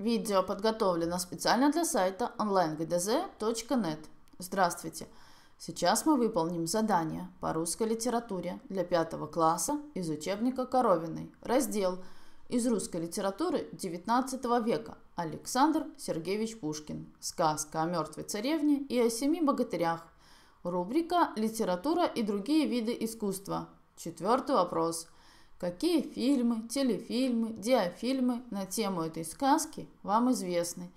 Видео подготовлено специально для сайта onlinegdz.net. Здравствуйте! Сейчас мы выполним задание по русской литературе для пятого класса из учебника Коровиной, раздел «Из русской литературы XIX века» Александр Сергеевич Пушкин. Сказка о мертвой царевне и о семи богатырях. Рубрика «Литература и другие виды искусства». Четвертый вопрос – Какие фильмы, телефильмы, диафильмы на тему этой сказки вам известны?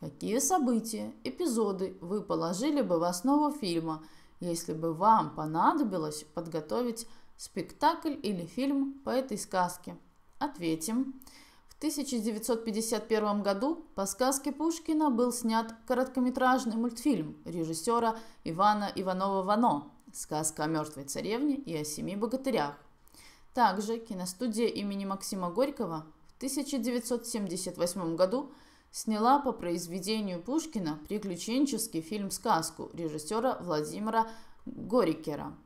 Какие события, эпизоды вы положили бы в основу фильма, если бы вам понадобилось подготовить спектакль или фильм по этой сказке? Ответим. В 1951 году по сказке Пушкина был снят короткометражный мультфильм режиссера Ивана Иванова-Вано «Сказка о мертвой царевне и о семи богатырях». Также киностудия имени Максима Горького в 1978 году сняла по произведению Пушкина приключенческий фильм «Сказку» режиссера Владимира Горикера.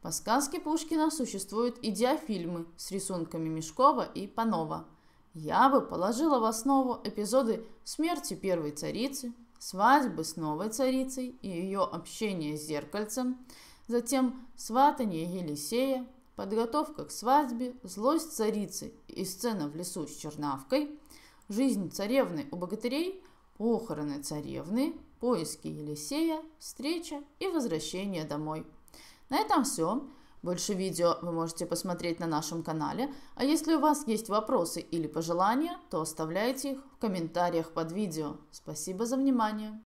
По сказке Пушкина существуют и с рисунками Мешкова и Панова. Я бы положила в основу эпизоды смерти первой царицы, свадьбы с новой царицей и ее общение с зеркальцем, затем сватание Елисея, подготовка к свадьбе, злость царицы и сцена в лесу с чернавкой, жизнь царевны у богатырей, похороны царевны, поиски Елисея, встреча и возвращение домой. На этом все. Больше видео вы можете посмотреть на нашем канале, а если у вас есть вопросы или пожелания, то оставляйте их в комментариях под видео. Спасибо за внимание!